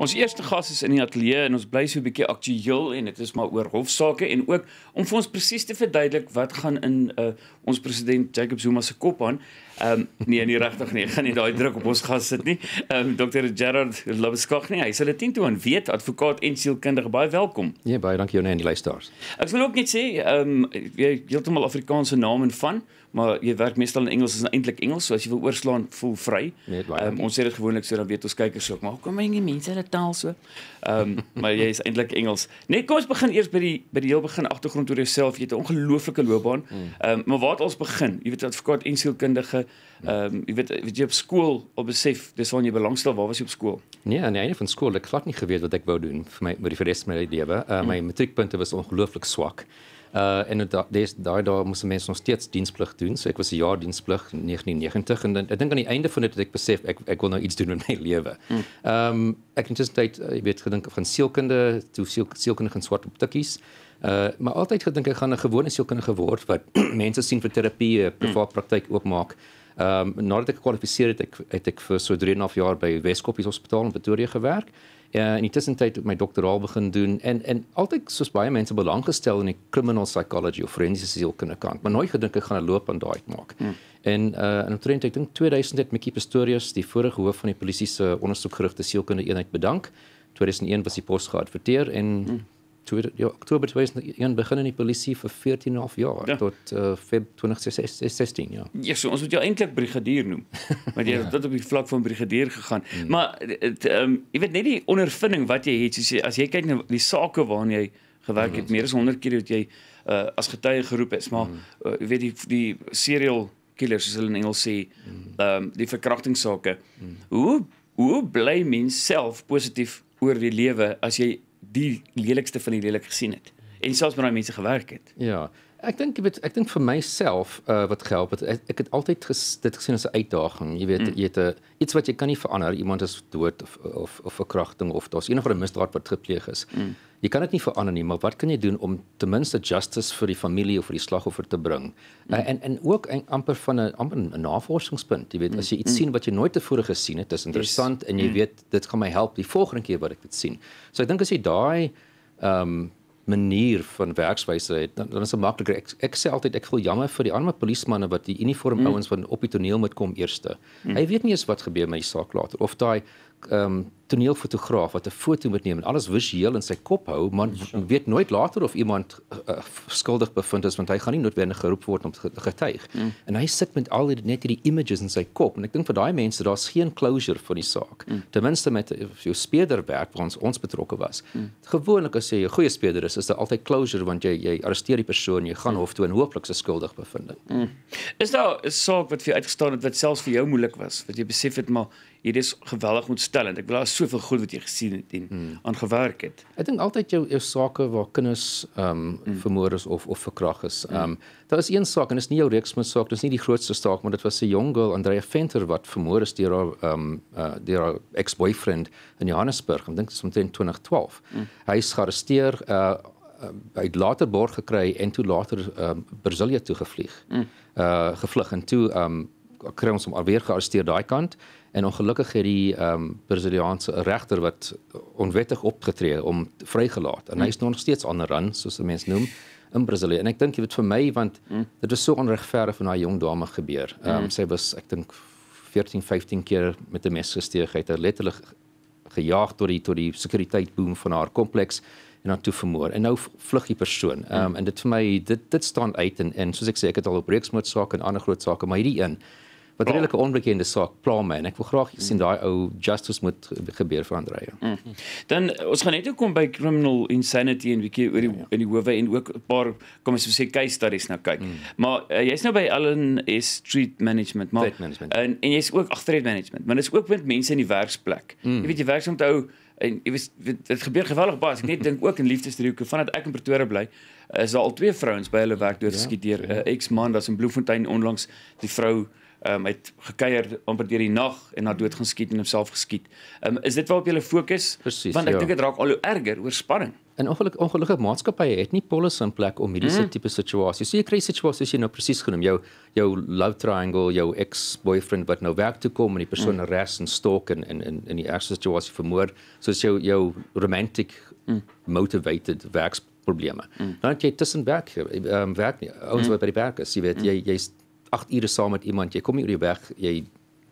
Ons eerste gas is in die ateljee en ons bly so 'n bietjie aktueel en dit is maar oor hofsaake en ook om vir ons presies te verduidelik wat gaan in uh, ons president Jacob Zuma se kop aan. Ehm um, nee, nie regtig nie. Ek gaan nie daai druk op ons gas sit nie. Ehm um, Dr. Gerard Lubeskog nie. Hy is hulle 10 toe en weet advokaat en sielkundige baie welkom. Ja, baie dankie jou nee en die luisteraars. Ek wil ook net sê ehm um, jy heeltemal Afrikaanse naam en van maar jy werk meestal in Engels, is nou eintlik Engels, so as jy wil oorslaan, voel vry. Um, ons sê dit gewoonlik so dan weet ons kykers ook, maar hoekom hang die mense hulle taal so? Ehm, um, maar jy is eintlik Engels. Net kom ons begin eers by die by die heel begin agtergrond oor jouself. Jy het 'n ongelooflike loopbaan. Hmm. Ehm, um, maar waar het ons begin? Jy weet advokaat en sielkundige. Ja. Ehm, um, jy weet weet jy op skool op besef, dis waar jy belangstel, waar was jy op skool? Nee, aan die einde van skool, ek het glad nie geweet wat ek wou doen vir my vir die res van my lewe. Uh, my hmm. matriekpunte was ongelooflik swak. Uh, en daai dae moes mense nog steeds diensplig doen. So ek was 'n jaar diensplig in 1990 en dan ek dink aan die einde van dit het ek besef ek ek wil nou iets doen met my lewe. Ehm mm. um, ek het intussen tyd uh, jy weet gedink van sielkunde, toe siel sielkundige en swart op tikkies. Uh maar altyd gedink ek gaan 'n gewone sielkundige word wat mense sien vir terapie, hmm. privaat mm. praktyk oopmaak. Ehm um, nadat ek gekwalifiseer het, het ek het ek vir so 3 en 'n half jaar by Weskoppies Hospitaal in Pretoria gewerk en eh, in tussentyd het my doktoraal begin doen en en altyd soos baie mense belang gestel in die criminal psychology of forensiese sielkunde kant maar nooit gedink ek gaan 'n loopbaan daai maak hmm. en uh in omtrent ek dink 2000 het Mickey Pastorius die vorige hoof van die polisie se ondersoekgerigte sielkunde eenheid bedank 2001 was die pos geadverteer en hmm. 2 ja, Oktober 2001 begin in die polisie vir 14 half jaar ja. tot uh, Feb 2016 ja. Ja, so ons moet jou eintlik brigadier noem. Want jy ja. het dit op die vlak van brigadier gegaan. Mm. Maar ehm um, jy weet net die ondervinding wat jy het, soos jy as jy kyk na die sake waarna jy gewerk mm. het, meer as 100 keer wat jy uh, as getuie geroep is, maar mm. uh, weet die die serial killers soos hulle in Engels sê, mm. ehm um, die verkrachtingssake. Mm. Hoe hoe bly mens self positief oor die lewe as jy die lelikste van die lelik gesien het en selfs met daai mense gewerk het. Ja. Ek dink ek weet ek dink vir myself uh wat gehelp het ek het altyd ges, dit gesien as 'n uitdaging. Jy weet mm. jy het a, iets wat jy kan nie verander. Iemand is dood of of of verkrachting of daar's enige misdaad wat gepleeg is. Mm. Jy kan dit nie verander nie, maar wat kan jy doen om ten minste justice vir die familie of vir die slagoffer te bring? Mm. Uh, en en ook en amper van 'n amper 'n navorsingspunt. Jy weet mm. as jy iets mm. sien wat jy nooit tevore gesien het, is interessant yes. en jy mm. weet dit gaan my help die volgende keer wat ek dit sien. So ek dink as jy daai ehm um, manier van werkswyse het dan dan is dit makliker ek ek sê altyd ek voel jammer vir die arme polismanne wat die uniform ouens mm. wat op die toneel moet kom eerste mm. hy weet nie eens wat gebeur met die saak later of daai ehm um, toneelfotograaf wat 'n foto moet neem en alles visueel in sy kop hou, maar sure. weet nooit later of iemand uh, skuldig bevind is want hy gaan nie noodwendig geroep word om te getuig. Mm. En hy sit met al die net hierdie images in sy kop en ek dink vir daai mense daar's geen closure vir die saak. Mm. Ten minste met eh, jou speederwerk waar ons ons betrokke was. Mm. Gewoonlik as jy 'n goeie speeder is, is daar altyd closure want jy jy arresteer die persoon, jy gaan mm. hof toe en hooplik se skuldig bevind. Mm. Is daar 'n saak wat vir uitgestaan het wat selfs vir jou moeilik was, wat jy besef het maar hier is geweldig ontstellend. Ek wil daar soveel goed wat jy gesien het en hmm. aan gewerk het. Ek dink altyd jou jou sake waar kinders ehm um, hmm. vermoor is of of verkrag is. Hmm. Ehm um, daar is een saak en dit is nie jou reeksmis saak, dit is nie die grootste saak, maar dit was 'n jong girl Andrea Venter wat vermoor is deur haar ehm um, uh, deur haar ex-boyfriend in Johannesburg. Ek dink dit is omtrent 2012. Hmm. Hy is gearresteer uh hy het later borg gekry en toe later ehm um, Brasilia toe gevlieg. Mm. Uh gevlug en toe ehm um, kry ons hom alweer gearresteer daai kant en ongelukkig het die ehm um, Brasiliaanse regter wat onwettig opgetree om vrygelaat en mm. hy is nog steeds aan die rand soos die mense noem in Brasilië en ek dink dit vir my want mm. dit is so onregverdig van daai jong dame gebeur. Ehm um, mm. sy was ek dink 14 15 keer met 'n mes gesteek het letterlik gejaag deur die deur die sekuriteitboom van haar kompleks en dan toe vermoor. En nou vlug die persoon. Ehm um, en dit vir my dit dit staan uit en en soos ek sê ek het al op breeksmoed saak en ander groot sake maar hierdie een wat redelike onbekende saak pla my en ek wil graag sien daai ou justice moet gebeur vir Andre. Ja. Mm. Dan ons gaan net ook kom by criminal insanity en bietjie oor die ja, ja. in die howe en ook 'n paar kom ons sê case studies nou kyk. Mm. Maar uh, eh, jy's nou by Allen S Street Management, maar, management. en en jy's ook agter het management, maar dit is ook met mense in die werksplek. Mm. Jy weet jy werk soms met ou en jy weet dit gebeur gevallig baie. Ek net dink ook in liefdesdriehoeke vandat ek in Pretoria bly is daar al twee vrouens by hulle werk doodgeskiet ja, deur ja. 'n uh, ex-man wat in Bloemfontein onlangs die vrou ehm um, het gekuier amper deur die nag en na dood geskiet en homself geskiet. Ehm um, is dit waarop jy wil fokus? Presies. Want ek ja. dink dit raak al hoe erger oor spanning. En ongeluk, ongelukkige maatskappye het nie polisse in plek om hierdie mm. tipe situasies. So jy kry situasies jy nou presies genoem jou jou love triangle, jou ex-boyfriend wat nou werk toe kom en die persoon mm. res en stalk en in in in die ergste situasie vermoor. So as jou jou romantic mm. motivated werksprobleme. Mm. Nou Dan het jy tussen werk ehm um, werk nie. Ons mm. wat by die werk is, jy weet mm. jy jy's 8 ure saam met iemand, jy kom nie oor die weg, jy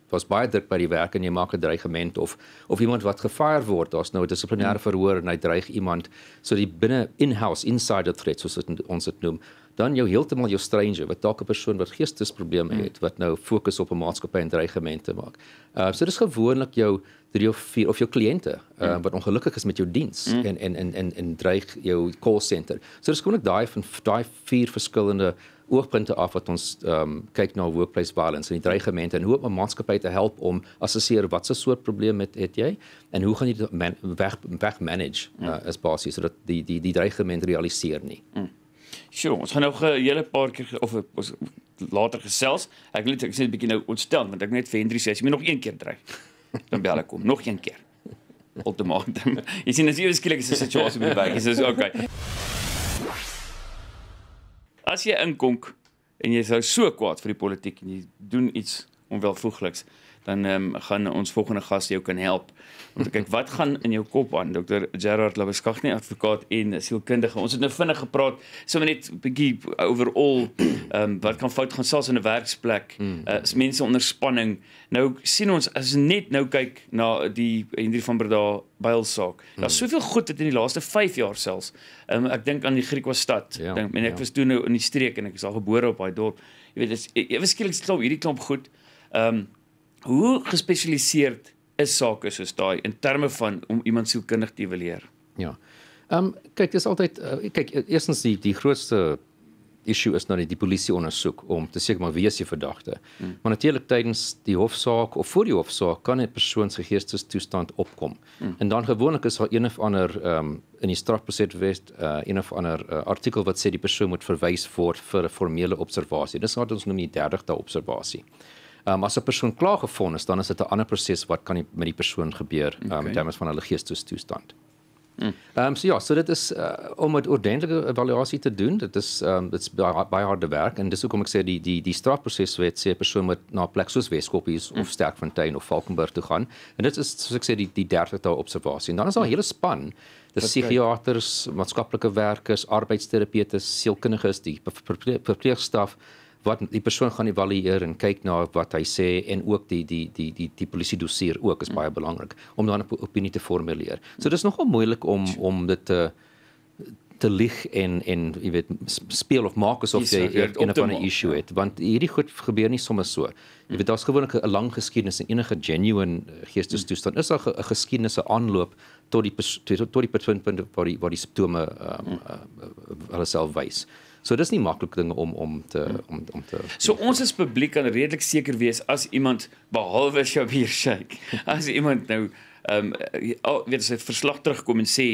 was baie druk by die werk en jy maak 'n dreigement of of iemand wat gefire word, daar's nou 'n dissiplinêre verhoor en hy dreig iemand. So die binne in-house insider threats soos ons dit noem, dan jou heeltemal jou stranger wat dalk 'n persoon wat geestesprobleme hmm. het wat nou fokus op 'n maatskappy en dreigemente maak. Uh so dis gewoonlik jou 3 of 4 of jou kliënte uh, mm. wat ongelukkig is met jou diens mm. en en en en en dreig jou call center. So dis gewoonlik daai van daai vier verskillende oogpunte af wat ons ehm um, kyk na workplace violence en die dreigemente en hoe om 'n maatskappy te help om assesseer wat se soort probleem het, het jy en hoe gaan jy dit weg weg manage ja. Mm. uh, eh, as basis sodat die die die dreigement realiseer nie. Hmm. Sjoe, ons gaan nou 'n hele paar keer of eh, ons later gesels. Ek wil net ek sê 'n bietjie nou ontstel want ek net vir Hendrie sê as jy my nog een keer dreig dan bel ek kom nog een keer. Ultimatum. jy sien as jy skielik is 'n situasie by die werk. Jy sê okay as jy inkonk en jy sou so kwaad vir die politiek en jy doen iets onwelvoegliks, dan ehm um, gaan ons volgende gas jou kan help om te kyk wat gaan in jou kop aan dokter Gerard Labeskagni advokaat en sielkundige ons het nou vinnig gepraat sommer net 'n bietjie overall um, wat kan fout gaan selfs in 'n werksplek as hmm. eh, uh, mense onder spanning nou sien ons as net nou kyk na die Hendrie van Berda byl saak. Hmm. Daar's soveel goed wat in die laaste 5 jaar self. Um, ehm, ek dink aan die Griekwa stad. Ja, dink men ek ja. was toe nou in die streek en ek is al gebore op daai dorp. Jy weet, dis ewe e, skielik klop hierdie klomp goed. Ehm um, hoe gespesialiseerd is sake soos daai in terme van om iemand sielkundig te evalueer. Ja. Ehm um, kyk dis altyd uh, kyk e-, eerstens die die grootste issue is nou net die polisie ondersoek om te seker maar wie is die verdagte. Hmm. Maar natuurlik tydens die hofsaak of voor die hofsaak kan 'n persoon se geestesstoestand opkom. Hmm. En dan gewoonlik is daar een of ander ehm um, in die strafproses wet uh, een of ander uh, artikel wat sê die persoon moet verwys word vir 'n formele observasie. Dis wat ons noem die 30 dae observasie. Ehm um, as 'n persoon klaargevind is, dan is dit 'n ander proses wat kan die, met die persoon gebeur um, ehm, okay. in terme van hulle geestestoestand. Hmm. Ehm um, so ja, so dit is uh, om 'n ordentlike evaluasie te doen. Dit is ehm um, dit's baie, baie harde werk en dis hoekom ek sê die die die strafproses wet sê persoon moet na plek soos Weskop hier mm. of Sterkfontein of Valkenburg toe gaan. En dit is soos ek sê die die 30 dae observasie. En dan is daar 'n hmm. hele span die psigiaters, maatskaplike werkers, arbeidsterapeute, sielkundiges, die verpleegstaf pre pre wat die persoon gaan evalueer en kyk na wat hy sê en ook die die die die die polisie dossier ook is mm. baie belangrik om dan 'n opinie te formuleer. So dis nogal moeilik om om dit te te lig en en jy weet speel of maak asof jy eet in 'n van 'n issue ja. het want hierdie goed gebeur nie sommer so. Jy weet daar's gewoonlik 'n lang geskiedenis en enige genuine eh, geestesstoestand is daar 'n geskiedenis se aanloop tot die tot die punt waar die waar die simptome ehm um, mm. uh, eh, alleself eh, wys. So dis nie maklike dinge om om te om om te So ons as publiek kan redelik seker wees as iemand behalwe Shabir Sheikh as iemand nou ehm um, weet as hy verslag terugkom en sê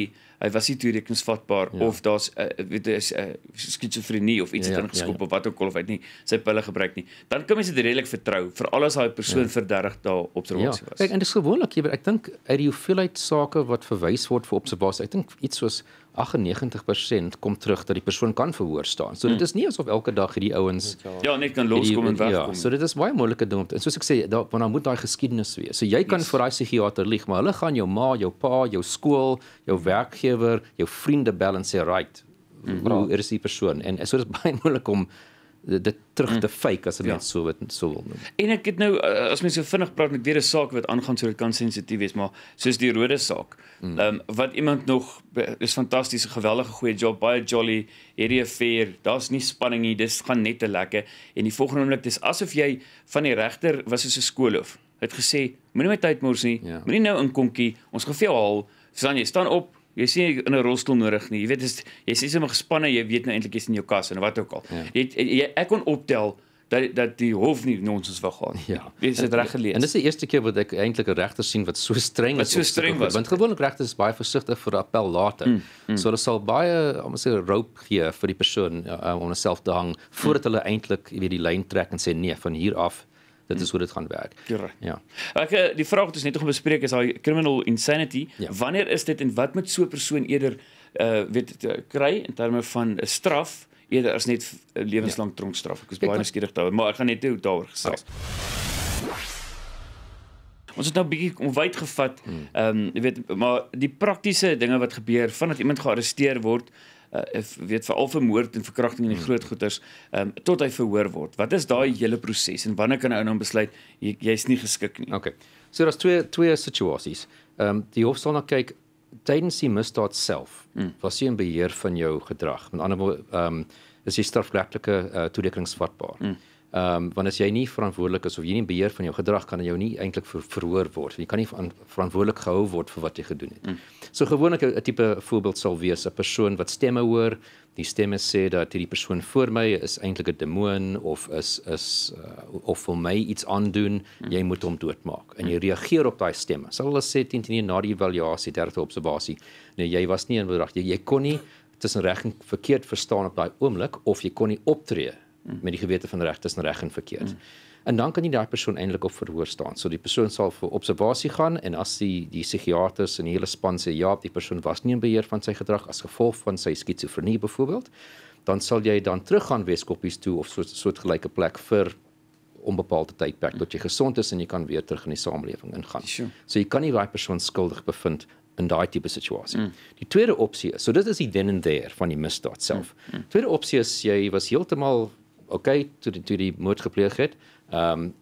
hy was nie toerekeningsvatbaar ja. of daar's eh, weet jy's eh, skizofrenie of iets ja, het hom geskop ja, ja. of wat ook al of hy het nie sy pille gebruik nie. Dan kan mense dit redelik vertrou vir al is daai persoon ja. verderig daar observasie ja. was. Ja, kyk en dis gewoonlik jy ek dink uit die hoeveelheid sake wat verwys word vir observasie, ek dink iets soos 98% kom terug dat die persoon kan verhoor staan. So dit hmm. is nie asof elke dag hierdie ouens ja, ja net kan loskom hierdie, en ja, wegkom. Ja, so dit is baie moeilike ding. En soos ek sê, daar want daar moet daai geskiedenis wees. So jy kan yes. vir daai psigiater lieg, maar hulle gaan jou ma, jou pa, jou skool, jou werk werkgewer, jou vriende bel en sê, "Right, mm -hmm. hoe is die persoon?" En so dis baie moeilik om dit terug mm. te fake as 'n mens ja. so wat so wil noem. En ek het nou eh, as mens so vinnig praat met weer 'n saak wat aangaan sodat kan sensitief wees, maar soos die rode saak. Mm. Ehm mm. um, wat iemand nog is fantasties, 'n geweldige goeie job, baie jolly, hierdie affair, daar's nie spanning nie, dis gaan net te lekker en die volgende oomblik dis asof jy van die regter was soos 'n skoolhof. Het gesê, moenie my tyd mors nie. Ja. Moenie nou in konkie, ons gaan vir jou haal. Susan, jy staan op, Jy sien ek in 'n rolstoel nodig nie. Jy weet as jy sies hom gespanne, jy weet nou eintlik jy's in jou kas en wat ook al. Ja. Jy, jy ek kon optel dat dat die hof nie nonsens wou gaan. Ja. Jy het reg gelees. En dis die eerste keer wat ek eintlik 'n regter sien wat so streng wat is. Wat so streng was. Want gewoonlik regters is baie versigtig vir appel later. Mm, mm. So hulle sal baie, om te sê, rope gee vir die persoon ja, om homself te hang voordat mm. hulle eintlik weet die lyn trek en sê nee, van hier af Dit is hoe dit gaan werk. Correct. Ja. Ek eh, die vraag wat ons net nog bespreek is daai criminal insanity. Ja. Wanneer is dit en wat moet so 'n persoon eerder uh weet uh, kry in terme van 'n uh, straf eerder as net 'n uh, lewenslang ja. tronkstraf? Ek is baie nuuskierig daaroor, maar ek gaan net toe daaroor gesels. Okay. Ons het nou 'n bietjie omwyd gevat. Hmm. Ehm um, jy weet maar die praktiese dinge wat gebeur vandat iemand gearresteer word, uh, weet veral vir moord en verkrachting en die hmm. groot goeters um, ehm, tot hy verhoor word. Wat is daai hmm. hele proses en wanneer kan 'n ou nou besluit jy's jy nie geskik nie? Okay. So daar's twee twee situasies. Ehm um, die hof sal nou kyk tydens die misdaad self mm. was jy in beheer van jou gedrag. Met ander woorde, ehm um, is jy strafregtelike uh, eh, toedekkingsvatbaar. Mm. Ehm um, want as jy nie verantwoordelik is of jy nie beheer van jou gedrag kan jy nie eintlik ver, verhoor word. Jy kan nie verantwoordelik gehou word vir wat jy gedoen het. Mm. So gewoonlik 'n tipe voorbeeld sal wees 'n persoon wat stemme hoor. Die stemme sê dat hierdie persoon voor my is eintlik 'n demoon of is is uh, of vir my iets aandoen. Mm. Jy moet hom doodmaak. En jy mm. reageer op daai stemme. Sal hulle sê teen teen na die evaluasie, derde observasie, nee jy was nie in gedrag. Jy, jy kon nie tussen reg en verkeerd verstaan op daai oomblik of jy kon nie optree Mm. met die gewete van reg tussen reg en verkeerd. Mm. En dan kan jy daai persoon eintlik op verhoor staan. So die persoon sal vir observasie gaan en as die die psigiaters en die hele span sê ja, die persoon was nie in beheer van sy gedrag as gevolg van sy skizofrenie byvoorbeeld, dan sal jy dan teruggaan Weskoppies toe of so 'n soortgelyke plek vir onbepaalde tydperk mm. tot jy gesond is en jy kan weer terug in die samelewing ingaan. So jy kan nie daai persoon skuldig bevind in daai tipe situasie. Mm. Die tweede opsie is, so dit is die then and there van die misdaad self. Mm. mm. Tweede opsie is jy was heeltemal oké okay, toe die toe die moord gepleeg het. Ehm um,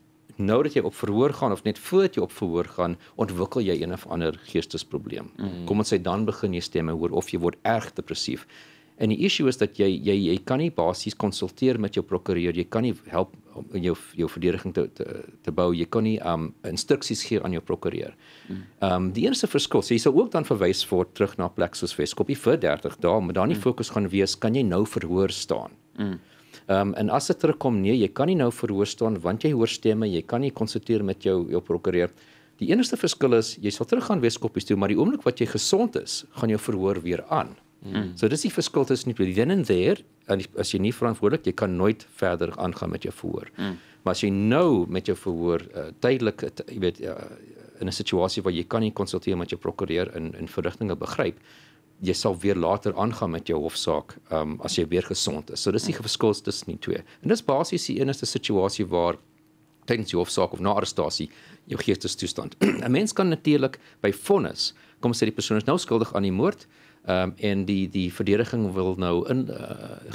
nodig jy op verhoor gaan of net voordat jy op verhoor gaan, ontwikkel jy een of ander geestesprobleem. Mm -hmm. Kom ons sê dan begin jy stemme hoor of jy word erg depressief. En die issue is dat jy jy jy kan nie basies konsulteer met jou prokureur, jy kan nie help om jou jou verdediging te te, te bou, jy kan nie um instruksies gee aan jou prokureur. Mm. Ehm mm. um, die eerste verskil, jy sal ook dan verwys word terug na Plexus Weskoppie vir 30 dae, maar dan die mm. fokus gaan wees, kan jy nou verhoor staan? Mm. Ehm um, en as dit terugkom nee, jy kan nie nou verhoor staan want jy hoor stemme, jy kan nie konsulteer met jou jou prokureur. Die enigste verskil is jy sal teruggaan weeskoppies toe, maar die oomblik wat jy gesond is, gaan jou verhoor weer aan. Mm. So dis die verskil tussen die then and there en as jy nie verantwoordelik jy kan nooit verder aangaan met jou verhoor. Mm. Maar as jy nou met jou verhoor uh, tydelik jy weet uh, in 'n situasie waar jy kan nie konsulteer met jou prokureur in in verrigtinge begryp jy sal weer later aangaan met jou hofsaak um, as jy weer gesond is. So dis die ja. verskil tussen die twee. En dis basies die enigste situasie waar tydens jou hofsaak of na arrestasie jou geestesstoestand. 'n Mens kan natuurlik by vonnis kom sê die persoon is nou skuldig aan die moord, Ehm um, en die die verdediging wil nou in uh,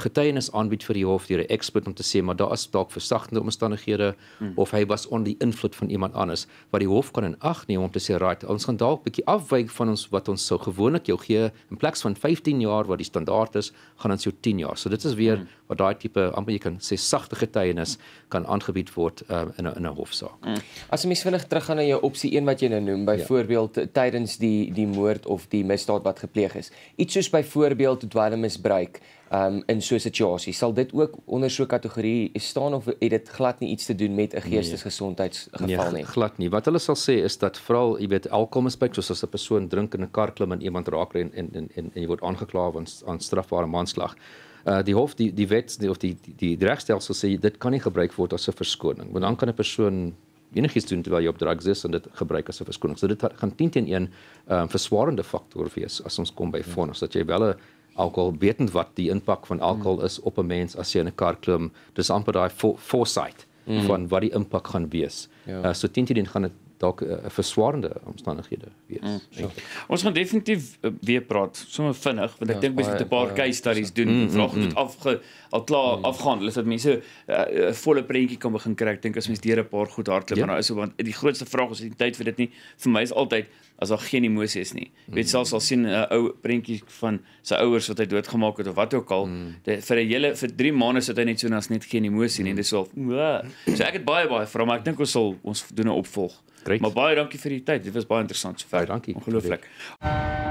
getuienis aanbied vir die hof deur 'n ekspert om te sê maar daar is dalk versagtende omstandighede hmm. of hy was onder die invloed van iemand anders wat die hof kan in ag neem om te sê right ons gaan dalk bietjie afwyk van ons wat ons sou gewoonlik jou gee in plaas van 15 jaar wat die standaard is gaan ons jou 10 jaar. So dit is weer hmm wat daai tipe amper jy kan sê sagte getuienis kan aangebied word uh, in 'n in 'n hofsaak. Mm. As jy mens vinnig teruggaan na jou opsie 1 wat jy nou noem, byvoorbeeld ja. tydens die die moord of die misdaad wat gepleeg is. Iets soos byvoorbeeld dwelmmisbruik um, in so 'n situasie, sal dit ook onder so 'n kategorie staan of het dit glad nie iets te doen met 'n nee. geestesgesondheidsgeval nee. nie? Glad nie. Wat hulle sal sê is dat veral, jy weet, alkoholmisbruik, soos as 'n persoon drink in 'n kar klim en iemand raak en en en en, en jy word aangekla van aan strafbare manslag. Eh, die hof die die wet die, of die die, die regstelsel sê dit kan nie gebruik word as 'n verskoning want dan kan 'n persoon enigiets doen terwyl jy op drugs is en dit gebruik as 'n verskoning so dit gaan 10 teenoor 1 'n um, ehm, verswarende faktor wees as ons kom by fondos hmm. dat jy wel 'n alkohol wetend wat die impak van alkohol is op 'n mens as jy in 'n kar klim dis amper daai foresight mm. van wat die impak gaan wees. Ja. Uh, so 10 teenoor 1 gaan dit dalk eh, 'n uh, verswaarde omstandighede wees. Mm, sure. Ons gaan definitief uh, weer praat sommer vinnig want ek ja, dink mens het 'n paar case studies doen mm, vrae mm, tot mm, afge al klaar mm, afgehandel is dat mense 'n uh, eh, volle prentjie kan begin kry. Ek dink as mens deur 'n paar goed hardloop yeah. Ja. nou is so, want die grootste vraag is die tyd vir dit nie. Vir my is altyd as daar geen emosie is nie. Jy weet mm. selfs al sien 'n uh, ou prentjie van sy ouers wat hy doodgemaak het of wat ook al, mm. de, vir 'n hele vir 3 maande sit hy net so en as net geen emosie nie. Dit is al mm. so ek het baie baie vra maar ek dink ons sal ons doen 'n opvolg. Great. Maar baie dankie vir die tyd. Dit was baie interessant so ver. Dankie. Ongelooflik. Great.